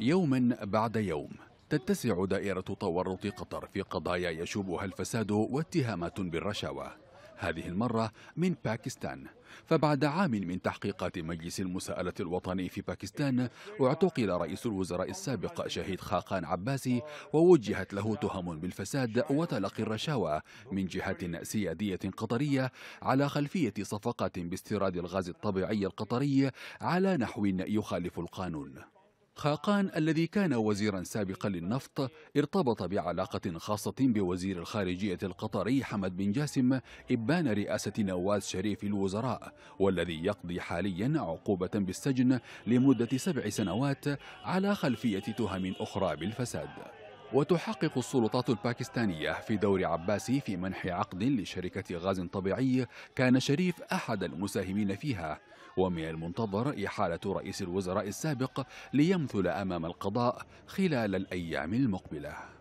يوما بعد يوم تتسع دائرة تورط قطر في قضايا يشوبها الفساد واتهامات بالرشاوة هذه المرة من باكستان فبعد عام من تحقيقات مجلس المساءلة الوطني في باكستان اعتقل رئيس الوزراء السابق شهيد خاقان عباسي ووجهت له تهم بالفساد وتلقي الرشاوى من جهة سيادية قطرية على خلفية صفقات باستيراد الغاز الطبيعي القطري على نحو يخالف القانون خاقان الذي كان وزيرا سابقا للنفط ارتبط بعلاقة خاصة بوزير الخارجية القطري حمد بن جاسم إبان رئاسة نواز شريف الوزراء والذي يقضي حاليا عقوبة بالسجن لمدة سبع سنوات على خلفية تهم أخرى بالفساد وتحقق السلطات الباكستانية في دور عباسي في منح عقد لشركة غاز طبيعي كان شريف أحد المساهمين فيها ومن المنتظر إحالة رئيس الوزراء السابق ليمثل أمام القضاء خلال الأيام المقبلة